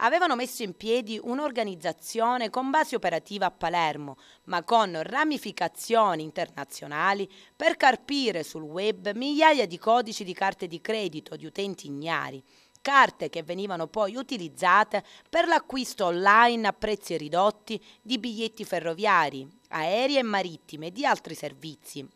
avevano messo in piedi un'organizzazione con base operativa a Palermo, ma con ramificazioni internazionali per carpire sul web migliaia di codici di carte di credito di utenti ignari carte che venivano poi utilizzate per l'acquisto online a prezzi ridotti di biglietti ferroviari, aerei e marittimi e di altri servizi,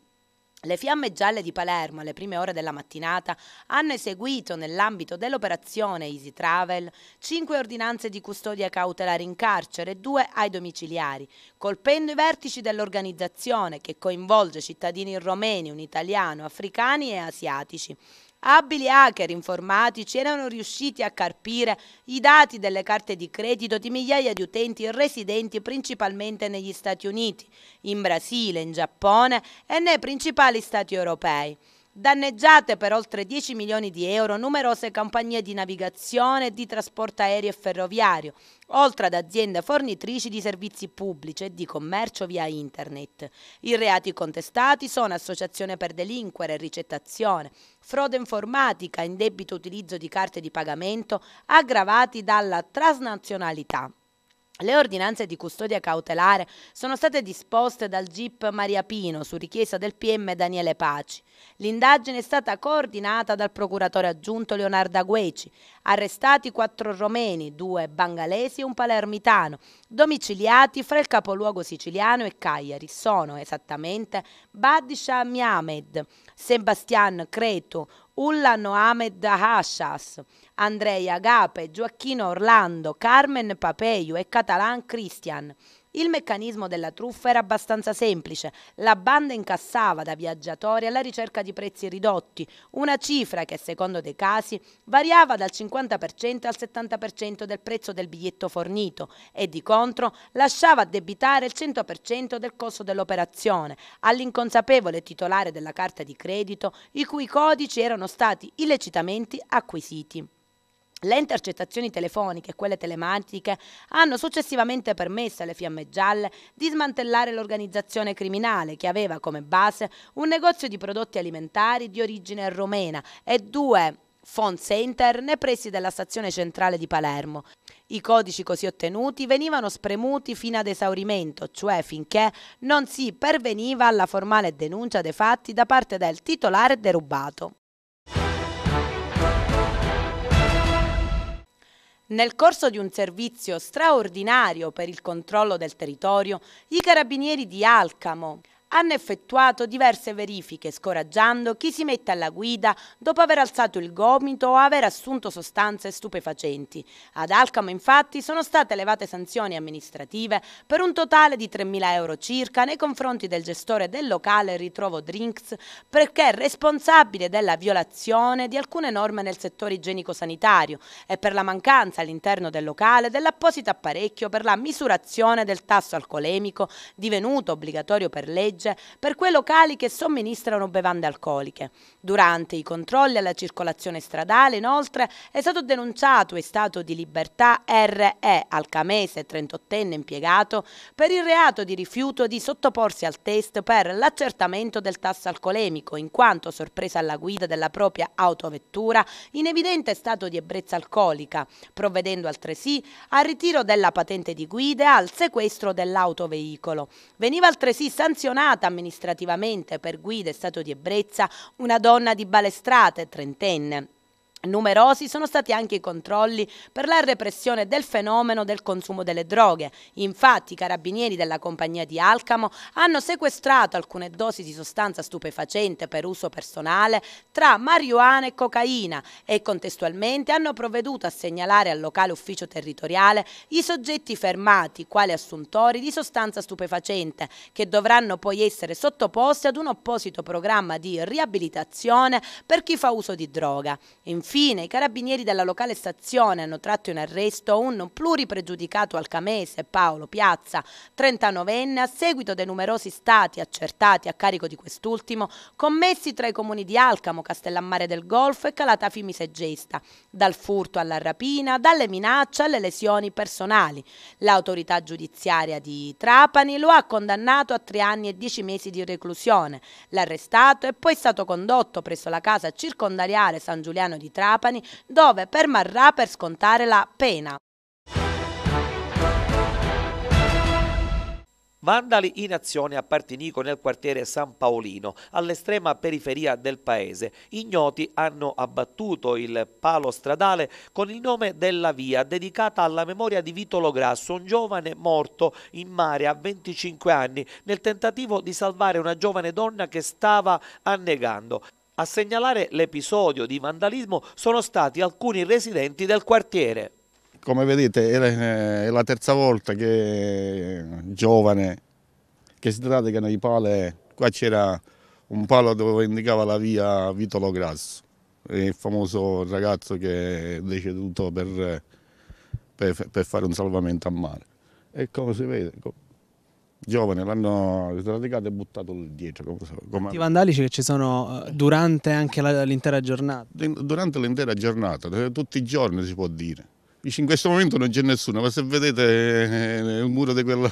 le fiamme gialle di Palermo alle prime ore della mattinata hanno eseguito nell'ambito dell'operazione Easy Travel cinque ordinanze di custodia cautelare in carcere e due ai domiciliari, colpendo i vertici dell'organizzazione che coinvolge cittadini romeni, un italiano, africani e asiatici. Abili hacker informatici erano riusciti a carpire i dati delle carte di credito di migliaia di utenti residenti principalmente negli Stati Uniti, in Brasile, in Giappone e nei principali stati europei. Danneggiate per oltre 10 milioni di euro numerose compagnie di navigazione e di trasporto aereo e ferroviario, oltre ad aziende fornitrici di servizi pubblici e di commercio via internet. I reati contestati sono associazione per delinquere, ricettazione, frode informatica, indebito utilizzo di carte di pagamento, aggravati dalla transnazionalità. Le ordinanze di custodia cautelare sono state disposte dal GIP Maria Pino su richiesta del PM Daniele Paci. L'indagine è stata coordinata dal procuratore aggiunto Leonardo Agueci. Arrestati quattro romeni, due bangalesi e un palermitano, domiciliati fra il capoluogo siciliano e Cagliari. Sono esattamente Badisha Miamed, Sebastian Creto, Ulla Noamed Hashas, Andrei Agape, Gioacchino Orlando, Carmen Papeiu e Catalan Christian. Il meccanismo della truffa era abbastanza semplice. La banda incassava da viaggiatori alla ricerca di prezzi ridotti, una cifra che secondo dei casi variava dal 50% al 70% del prezzo del biglietto fornito e di contro lasciava addebitare il 100% del costo dell'operazione all'inconsapevole titolare della carta di credito i cui codici erano stati illecitamente acquisiti. Le intercettazioni telefoniche e quelle telematiche hanno successivamente permesso alle Fiamme Gialle di smantellare l'organizzazione criminale che aveva come base un negozio di prodotti alimentari di origine romena e due phone center nei pressi della stazione centrale di Palermo. I codici così ottenuti venivano spremuti fino ad esaurimento, cioè finché non si perveniva alla formale denuncia dei fatti da parte del titolare derubato. Nel corso di un servizio straordinario per il controllo del territorio, i carabinieri di Alcamo hanno effettuato diverse verifiche scoraggiando chi si mette alla guida dopo aver alzato il gomito o aver assunto sostanze stupefacenti. Ad Alcamo infatti sono state elevate sanzioni amministrative per un totale di 3.000 euro circa nei confronti del gestore del locale Ritrovo Drinks perché è responsabile della violazione di alcune norme nel settore igienico-sanitario e per la mancanza all'interno del locale dell'apposito apparecchio per la misurazione del tasso alcolemico divenuto obbligatorio per legge legge cioè, per quei locali che somministrano bevande alcoliche. Durante i controlli alla circolazione stradale, inoltre, è stato denunciato in stato di libertà R.E. Alcamese, 38enne impiegato, per il reato di rifiuto di sottoporsi al test per l'accertamento del tasso alcolemico, in quanto sorpresa alla guida della propria autovettura in evidente stato di ebbrezza alcolica, provvedendo altresì al ritiro della patente di guida e al sequestro dell'autoveicolo. Veniva altresì sanzionato condannata amministrativamente per guida e stato di ebbrezza una donna di Balestrate, trentenne, Numerosi sono stati anche i controlli per la repressione del fenomeno del consumo delle droghe. Infatti i carabinieri della compagnia di Alcamo hanno sequestrato alcune dosi di sostanza stupefacente per uso personale tra marijuana e cocaina e contestualmente hanno provveduto a segnalare al locale ufficio territoriale i soggetti fermati quali assuntori di sostanza stupefacente che dovranno poi essere sottoposti ad un apposito programma di riabilitazione per chi fa uso di droga. Infine, Infine, i carabinieri della locale stazione hanno tratto in arresto un pluripregiudicato alcamese Paolo Piazza, 39enne, a seguito dei numerosi stati accertati a carico di quest'ultimo commessi tra i comuni di Alcamo, Castellammare del Golfo e Calatafimi Misegesta, dal furto alla rapina, dalle minacce alle lesioni personali. L'autorità giudiziaria di Trapani lo ha condannato a tre anni e dieci mesi di reclusione. L'arrestato è poi stato condotto presso la casa circondariale San Giuliano di Trapani, dove permarrà per scontare la pena. Vandali in azione a Partinico nel quartiere San Paolino, all'estrema periferia del paese. Ignoti hanno abbattuto il palo stradale con il nome della via dedicata alla memoria di Vitolo Grasso, un giovane morto in mare a 25 anni nel tentativo di salvare una giovane donna che stava annegando. A segnalare l'episodio di vandalismo sono stati alcuni residenti del quartiere. Come vedete eh, è la terza volta che giovane che si radicano i pale, qua c'era un palo dove indicava la via Vitolo Grasso, il famoso ragazzo che è deceduto per, per, per fare un salvamento a mare. E come si vede? giovane, l'hanno sradicato e buttato dietro. Come... I vandalici che ci sono eh, durante anche l'intera giornata? Durante l'intera giornata, eh, tutti i giorni si può dire. In questo momento non c'è nessuno, ma se vedete eh, il muro di quella...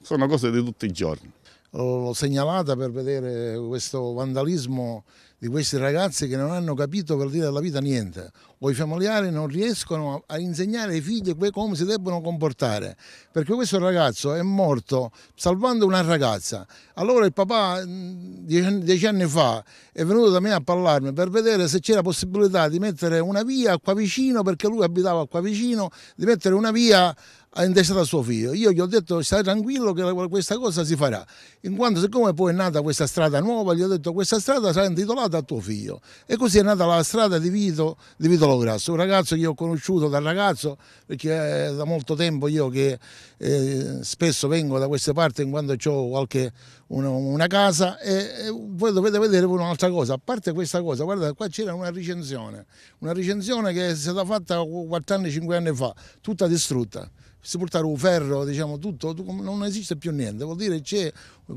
sono cose di tutti i giorni. L'ho segnalata per vedere questo vandalismo di questi ragazzi che non hanno capito per dire alla vita niente o i familiari non riescono a insegnare ai figli come si debbono comportare, perché questo ragazzo è morto salvando una ragazza. Allora il papà mm, dieci anni fa è venuto da me a parlarmi per vedere se c'era possibilità di mettere una via qua vicino, perché lui abitava qua vicino, di mettere una via ha intestato a suo figlio. Io gli ho detto stai tranquillo che questa cosa si farà, in quanto siccome poi è nata questa strada nuova, gli ho detto questa strada sarà intitolata a tuo figlio. E così è nata la strada di Vito, di Vito Bartolo Grasso, un ragazzo che io ho conosciuto da ragazzo perché è eh, da molto tempo io che eh, spesso vengo da queste parti quando ho qualche, una, una casa e, e, voi dovete vedere pure un'altra cosa, a parte questa cosa, guardate qua c'era una recensione, una recensione che è stata fatta 4 anni, 5 anni fa, tutta distrutta sepoltare un ferro, diciamo tutto, non esiste più niente, vuol dire che c'è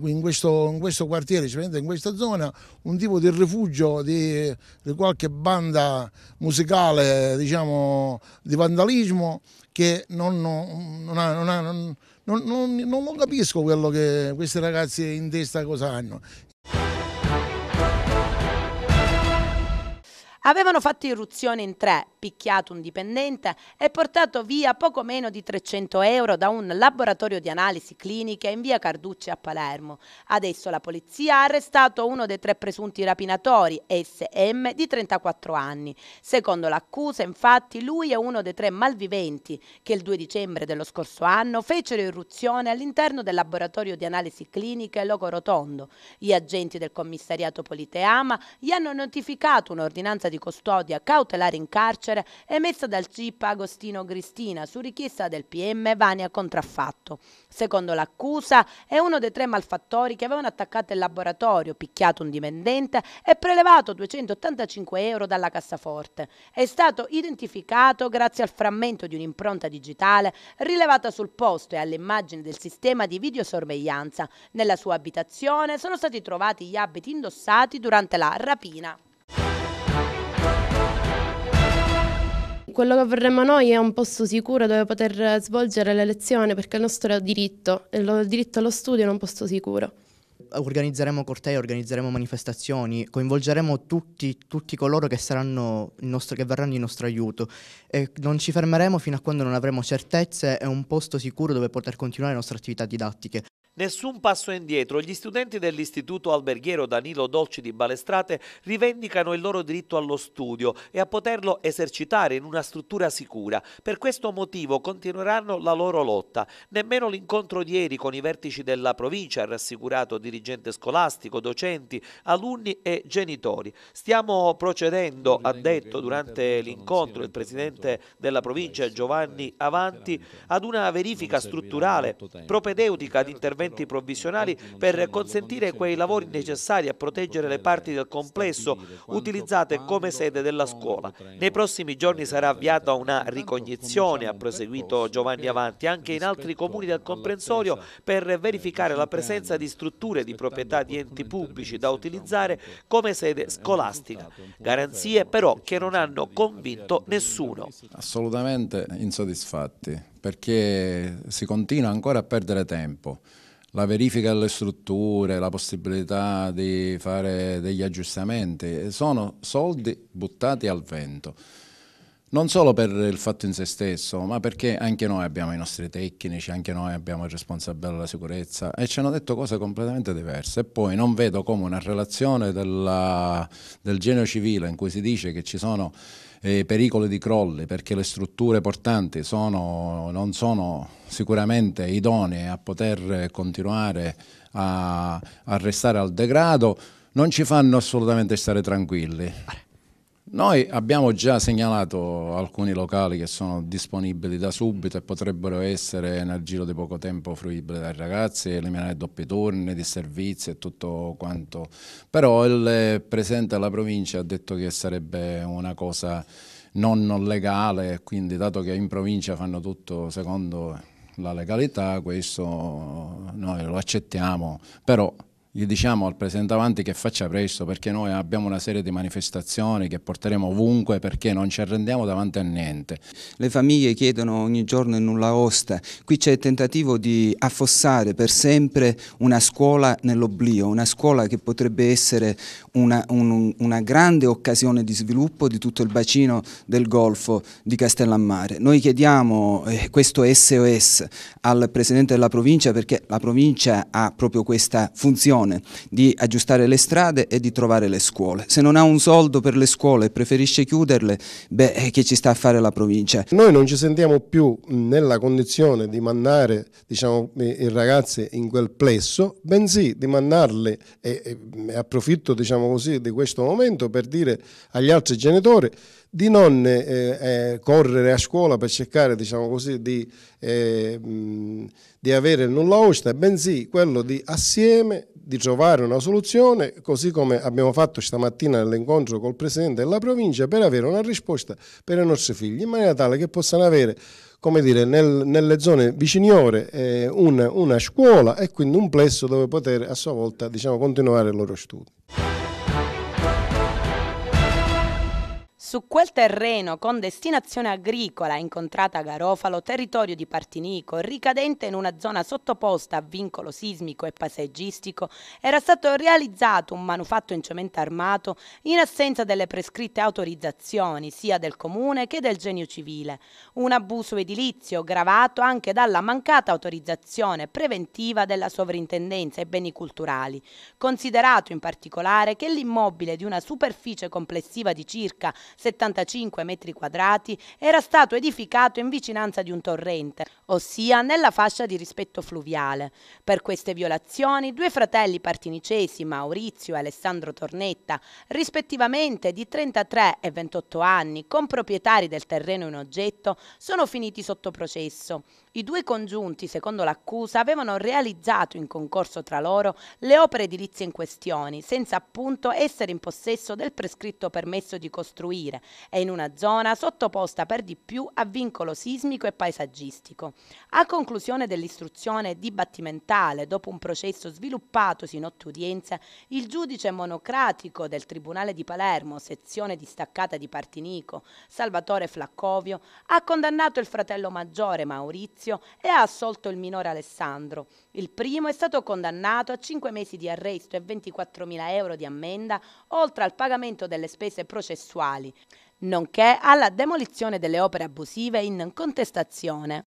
in questo, in questo quartiere, in questa zona, un tipo di rifugio di, di qualche banda musicale diciamo, di vandalismo che non, non, ha, non, ha, non, non, non, non capisco quello che questi ragazzi in testa cosa hanno. avevano fatto irruzione in tre, picchiato un dipendente e portato via poco meno di 300 euro da un laboratorio di analisi cliniche in via Carducci a Palermo. Adesso la polizia ha arrestato uno dei tre presunti rapinatori, SM, di 34 anni. Secondo l'accusa, infatti, lui è uno dei tre malviventi che il 2 dicembre dello scorso anno fecero irruzione all'interno del laboratorio di analisi cliniche Loco Rotondo. Gli agenti del commissariato Politeama gli hanno notificato un'ordinanza di custodia cautelare in carcere emessa dal CIP Agostino Cristina su richiesta del PM Vania Contraffatto. Secondo l'accusa è uno dei tre malfattori che avevano attaccato il laboratorio, picchiato un dipendente e prelevato 285 euro dalla cassaforte. È stato identificato grazie al frammento di un'impronta digitale rilevata sul posto e all'immagine del sistema di videosorveglianza. Nella sua abitazione sono stati trovati gli abiti indossati durante la rapina. quello che vorremmo noi è un posto sicuro dove poter svolgere le lezioni perché il nostro è diritto, il diritto allo studio è un posto sicuro organizzeremo cortei, organizzeremo manifestazioni, coinvolgeremo tutti, tutti coloro che, nostro, che, verranno in nostro aiuto e non ci fermeremo fino a quando non avremo certezze e un posto sicuro dove poter continuare le nostre attività didattiche. Nessun passo indietro, gli studenti dell'Istituto Alberghiero Danilo Dolci di Balestrate rivendicano il loro diritto allo studio e a poterlo esercitare in una struttura sicura. Per questo motivo continueranno la loro lotta. Nemmeno l'incontro di ieri con i vertici della provincia ha rassicurato dirigente scolastico, docenti, alunni e genitori. Stiamo procedendo, ha detto durante l'incontro il presidente della provincia Giovanni Avanti, ad una verifica strutturale propedeutica ad interventi interventi provvisionali per consentire quei lavori necessari a proteggere le parti del complesso utilizzate come sede della scuola. Nei prossimi giorni sarà avviata una ricognizione, ha proseguito Giovanni Avanti, anche in altri comuni del comprensorio per verificare la presenza di strutture di proprietà di enti pubblici da utilizzare come sede scolastica. Garanzie però che non hanno convinto nessuno. Assolutamente insoddisfatti perché si continua ancora a perdere tempo la verifica delle strutture, la possibilità di fare degli aggiustamenti, sono soldi buttati al vento non solo per il fatto in se stesso, ma perché anche noi abbiamo i nostri tecnici, anche noi abbiamo il responsabile della sicurezza e ci hanno detto cose completamente diverse. E poi non vedo come una relazione della, del genio civile in cui si dice che ci sono eh, pericoli di crolli perché le strutture portanti sono, non sono sicuramente idonee a poter continuare a, a restare al degrado, non ci fanno assolutamente stare tranquilli. Noi abbiamo già segnalato alcuni locali che sono disponibili da subito e potrebbero essere nel giro di poco tempo fruibili dai ragazzi, eliminare doppi turni, di servizi e tutto quanto. Però il Presidente della provincia ha detto che sarebbe una cosa non, non legale, quindi dato che in provincia fanno tutto secondo la legalità, questo noi lo accettiamo, però gli diciamo al presidente Avanti che faccia presto perché noi abbiamo una serie di manifestazioni che porteremo ovunque perché non ci arrendiamo davanti a niente. Le famiglie chiedono ogni giorno in nulla osta, qui c'è il tentativo di affossare per sempre una scuola nell'oblio, una scuola che potrebbe essere una, un, una, grande occasione di sviluppo di tutto il bacino del Golfo di Castellammare. Noi chiediamo eh, questo SOS al presidente della provincia perché la provincia ha proprio questa funzione soluzione di aggiustare le strade e di trovare le scuole. Se non ha un soldo per le scuole e preferisce chiuderle, beh, eh, che ci sta a fare la provincia? Noi non ci sentiamo più nella condizione di mandare diciamo, i ragazzi in quel plesso, bensì di mandarle, e, e approfitto diciamo così, di questo momento per dire agli altri genitori di non eh, eh, correre a scuola per cercare diciamo così, di, eh, mh, di, avere il nulla osta, bensì quello di assieme di trovare una soluzione, così come abbiamo fatto stamattina nell'incontro col Presidente della provincia, per avere una risposta per i nostri figli, in maniera tale che possano avere come dire, nel, nelle zone viciniore eh, una, una, scuola e quindi un plesso dove poter a sua volta diciamo, continuare i loro studi. Su quel terreno con destinazione agricola incontrata a Garofalo, territorio di Partinico, ricadente in una zona sottoposta a vincolo sismico e paesaggistico, era stato realizzato un manufatto in cemento armato in assenza delle prescritte autorizzazioni sia del comune che del genio civile. Un abuso edilizio gravato anche dalla mancata autorizzazione preventiva della sovrintendenza ai beni culturali, considerato in particolare che l'immobile di una superficie complessiva di circa 75 metri quadrati, era stato edificato in vicinanza di un torrente, ossia nella fascia di rispetto fluviale. Per queste violazioni, due fratelli partinicesi, Maurizio e Alessandro Tornetta, rispettivamente di 33 e 28 anni, con proprietari del terreno in oggetto, sono finiti sotto processo. I due congiunti, secondo l'accusa, avevano realizzato in concorso tra loro le opere edilizie in questione, senza appunto essere in possesso del prescritto permesso di costruire dire, è in una zona sottoposta per di più a vincolo sismico e paesaggistico. A conclusione dell'istruzione dibattimentale, dopo un processo sviluppatosi in otto udienze, il giudice monocratico del Tribunale di Palermo, sezione distaccata di Partinico, Salvatore Flaccovio, ha condannato il fratello maggiore Maurizio e ha assolto il minore Alessandro, il primo è stato condannato a 5 mesi di arresto e 24.000 euro di ammenda, oltre al pagamento delle spese processuali, nonché alla demolizione delle opere abusive in contestazione.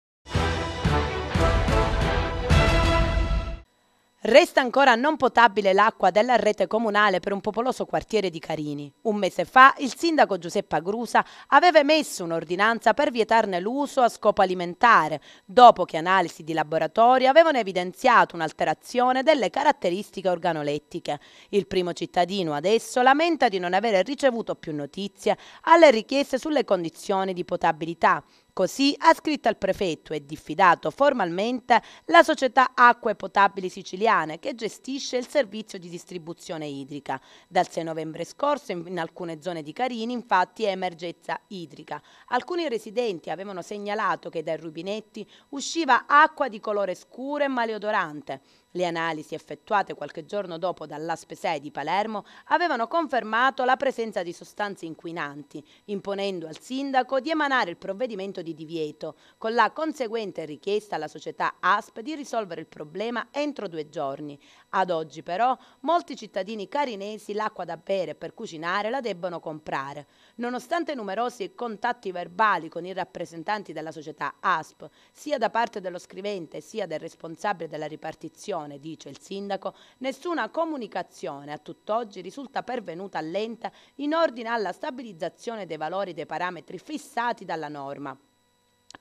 Resta ancora non potabile l'acqua della rete comunale per un popoloso quartiere di Carini. Un mese fa il sindaco Giuseppe Grusa aveva emesso un'ordinanza per vietarne l'uso a scopo alimentare, dopo che analisi di laboratorio avevano evidenziato un'alterazione delle caratteristiche organolettiche. Il primo cittadino adesso lamenta di non avere ricevuto più notizie alle richieste sulle condizioni di potabilità. Così ha scritto al prefetto e diffidato formalmente la società Acque Potabili Siciliane che gestisce il servizio di distribuzione idrica. Dal 6 novembre scorso in alcune zone di Carini infatti è emergenza idrica. Alcuni residenti avevano segnalato che dai rubinetti usciva acqua di colore scuro e maleodorante. Le analisi effettuate qualche giorno dopo dall'Aspe 6 di Palermo avevano confermato la presenza di sostanze inquinanti, imponendo al sindaco di emanare il provvedimento di divieto, con la conseguente richiesta alla società ASP di risolvere il problema entro due giorni, ad oggi però molti cittadini carinesi l'acqua da bere e per cucinare la debbono comprare. Nonostante numerosi contatti verbali con i rappresentanti della società ASP, sia da parte dello scrivente sia del responsabile della ripartizione, dice il sindaco, nessuna comunicazione a tutt'oggi risulta pervenuta all'ente in ordine alla stabilizzazione dei valori dei parametri fissati dalla norma.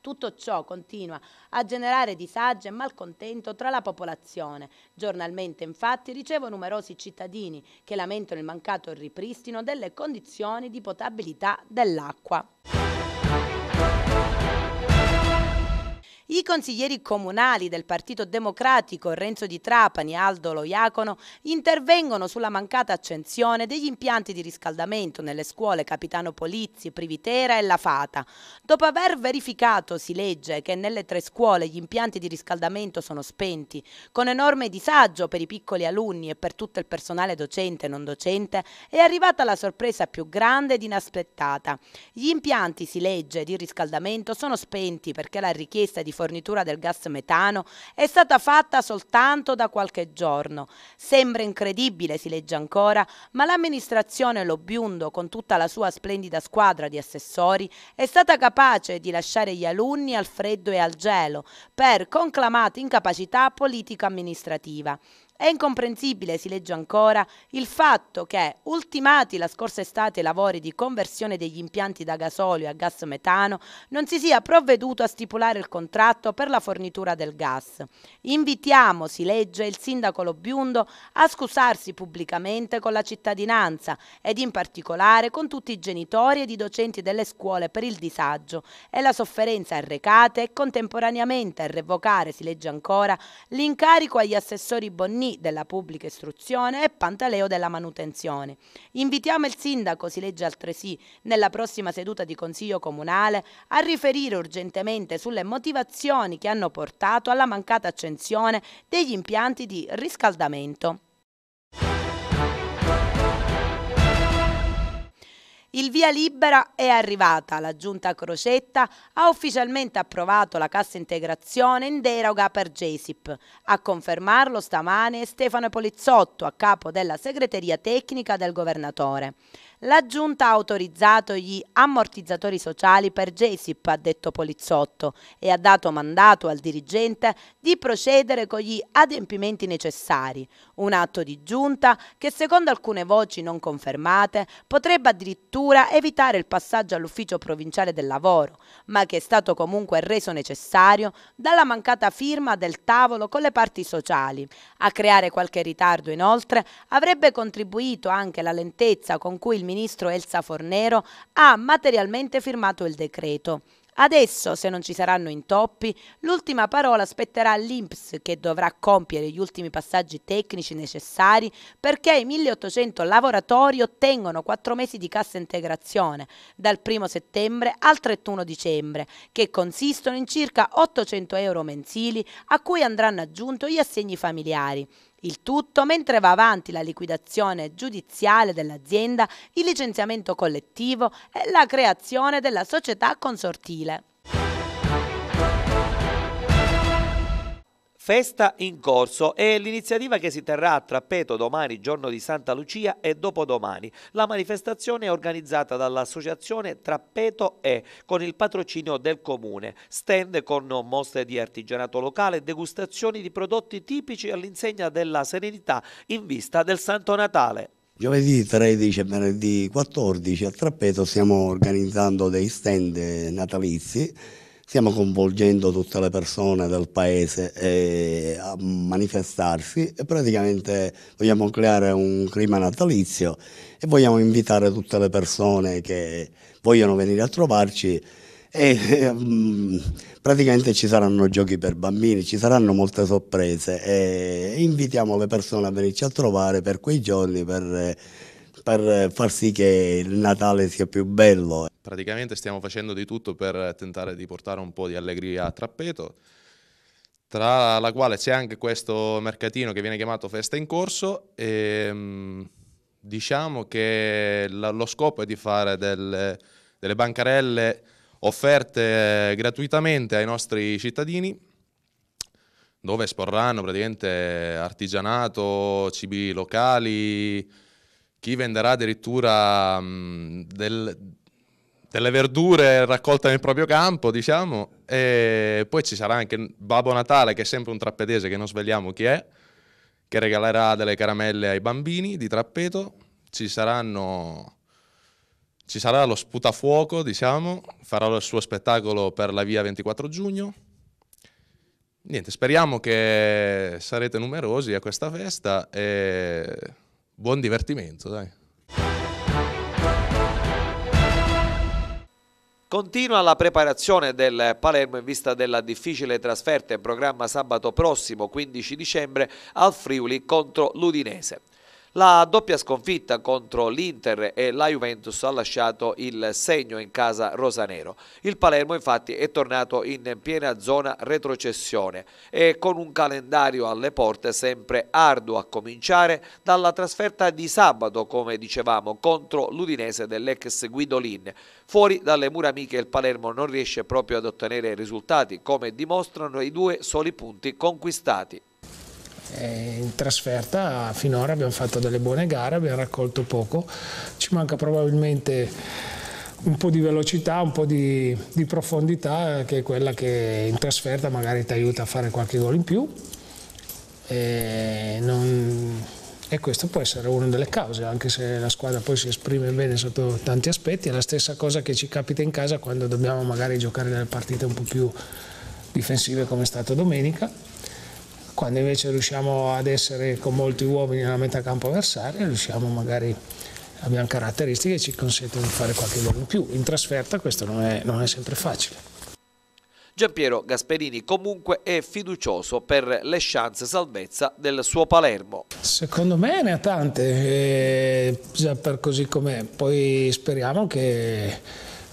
Tutto ciò continua a generare disagio e malcontento tra la popolazione. Giornalmente infatti ricevo numerosi cittadini che lamentano il mancato ripristino delle condizioni di potabilità dell'acqua. I consiglieri comunali del Partito Democratico Renzo Di Trapani e Aldo Loiacono intervengono sulla mancata accensione degli impianti di riscaldamento nelle scuole Capitano Polizzi, Privitera e La Fata. Dopo aver verificato, si legge, che nelle tre scuole gli impianti di riscaldamento sono spenti, con enorme disagio per i piccoli alunni e per tutto il personale docente e non docente, è arrivata la sorpresa più grande ed inaspettata. Gli impianti, si legge, di riscaldamento sono spenti perché la richiesta di fornire fornitura del gas metano è stata fatta soltanto da qualche giorno. Sembra incredibile, si legge ancora, ma l'amministrazione Lobiundo, con tutta la sua splendida squadra di assessori, è stata capace di lasciare gli alunni al freddo e al gelo per conclamata incapacità politico-amministrativa. È incomprensibile, si legge ancora, il fatto che, ultimati la scorsa estate i lavori di conversione degli impianti da gasolio a gas metano, non si sia provveduto a stipulare il contratto per la fornitura del gas. Invitiamo, si legge, il sindaco Lobiundo a scusarsi pubblicamente con la cittadinanza ed in particolare con tutti i genitori ed i docenti delle scuole per il disagio e la sofferenza arrecate e contemporaneamente a revocare, si legge ancora, l'incarico agli assessori Bonnini Giannini della pubblica istruzione e Pantaleo della manutenzione. Invitiamo il sindaco, si legge altresì, nella prossima seduta di Consiglio Comunale a riferire urgentemente sulle motivazioni che hanno portato alla mancata accensione degli impianti di riscaldamento. Il via libera è arrivata. La giunta Crocetta ha ufficialmente approvato la cassa integrazione in deroga per Gesip. A confermarlo stamane Stefano Polizzotto, a capo della segreteria tecnica del governatore. La giunta ha autorizzato gli ammortizzatori sociali per Gesip, ha detto Polizzotto, e ha dato mandato al dirigente di procedere con gli adempimenti necessari. Un atto di giunta che secondo alcune voci non confermate potrebbe addirittura addirittura evitare il passaggio all'ufficio provinciale del lavoro, ma che è stato comunque reso necessario dalla mancata firma del tavolo con le parti sociali. A creare qualche ritardo inoltre avrebbe contribuito anche la lentezza con cui il ministro Elsa Fornero ha materialmente firmato il decreto. Adesso, se non ci saranno intoppi, l'ultima parola spetterà all'INPS che dovrà compiere gli ultimi passaggi tecnici necessari perché i 1800 lavoratori ottengano 4 mesi di cassa integrazione dal 1 settembre al 31 dicembre, che consistono in circa 800 euro mensili a cui andranno aggiunti gli assegni familiari. Il tutto mentre va avanti la liquidazione giudiziale dell'azienda, il licenziamento collettivo e la creazione della società consortile. Festa in corso è l'iniziativa che si terrà a Trappeto domani, giorno di Santa Lucia e dopodomani. La manifestazione è organizzata dall'associazione Trappeto E con il patrocinio del comune, stand con mostre di artigianato locale degustazioni di prodotti tipici all'insegna della serenità in vista del Santo Natale. Giovedì 13 e venerdì 14 a Trappeto stiamo organizzando dei stand natalizi stiamo coinvolgendo tutte le persone del paese eh, a manifestarsi e praticamente vogliamo creare un clima natalizio e vogliamo invitare tutte le persone che vogliono venire a trovarci e eh, mm, praticamente ci saranno giochi per bambini, ci saranno molte sorprese e invitiamo le persone a venirci a trovare per quei giorni per, per far sì che il Natale sia più bello praticamente stiamo facendo di tutto per tentare di portare un po' di allegria a Trappeto, tra la quale c'è anche questo mercatino che viene chiamato Festa in Corso e ehm, diciamo che lo scopo è di fare delle, delle bancarelle offerte gratuitamente ai nostri cittadini dove esporranno praticamente artigianato, cibi locali, chi venderà addirittura del, delle verdure raccolte nel proprio campo, diciamo, e poi ci sarà anche Babbo Natale, che è sempre un trappedese che non svegliamo chi è, che regalerà delle caramelle ai bambini di Trappeto, ci saranno... Ci sarà lo sputafuoco, diciamo, farà il suo spettacolo per la via 24 giugno. Niente, speriamo che sarete numerosi a questa festa e buon divertimento, dai. Continua la preparazione del Palermo in vista della difficile trasferta in programma sabato prossimo 15 dicembre al Friuli contro l'Udinese. La doppia sconfitta contro l'Inter e la Juventus ha lasciato il segno in casa rosanero. Il Palermo infatti è tornato in piena zona retrocessione e con un calendario alle porte sempre arduo a cominciare dalla trasferta di sabato, come dicevamo, contro l'Udinese dell'ex Guidolin. Fuori dalle mura amiche il Palermo non riesce proprio ad ottenere risultati, come dimostrano i due soli punti conquistati in trasferta finora abbiamo fatto delle buone gare, abbiamo raccolto poco, ci manca probabilmente un po' di velocità, un po' di, di profondità che è quella che in trasferta magari ti aiuta a fare qualche gol in più e, non, e questo può essere una delle cause, anche se la squadra poi si esprime bene sotto tanti aspetti, è la stessa cosa che ci capita in casa quando dobbiamo magari giocare delle partite un po' più difensive come è stato domenica quando invece riusciamo ad essere con molti uomini nella metà campo avversaria riusciamo magari abbiamo caratteristiche che ci consentono di fare qualche gol in più in trasferta questo non è, non è sempre facile Giampiero Gasperini comunque è fiducioso per le chance salvezza del suo Palermo. Secondo me ne ha tante, eh, già per così com'è. Poi speriamo che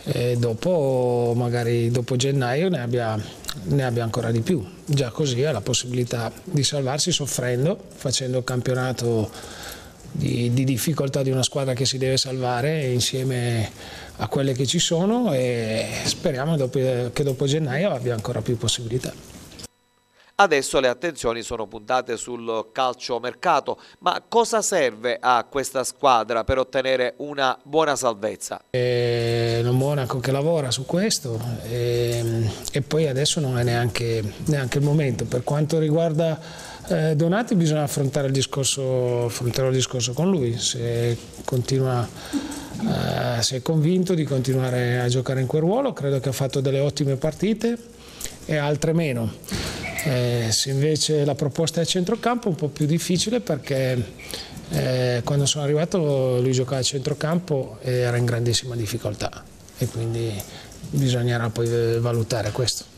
eh, dopo, magari dopo gennaio, ne abbia ne abbia ancora di più. Già così ha la possibilità di salvarsi soffrendo, facendo il campionato di, di, difficoltà di una squadra che si deve salvare insieme a quelle che ci sono e speriamo che dopo gennaio abbia ancora più possibilità. Adesso le attenzioni sono puntate sul calcio mercato, ma cosa serve a questa squadra per ottenere una buona salvezza? È una Monaco che lavora su questo e, ehm, e poi adesso non è neanche, neanche, il momento. Per quanto riguarda eh, Donati bisogna affrontare il discorso, affrontare il discorso con lui, se continua... Uh, eh, si è convinto di continuare a giocare in quel ruolo, credo che ha fatto delle ottime partite e altre meno. Eh, se invece la proposta è a centrocampo è un po' più difficile perché eh, quando sono arrivato lui giocava a centrocampo e era in grandissima difficoltà e quindi bisognerà poi valutare questo.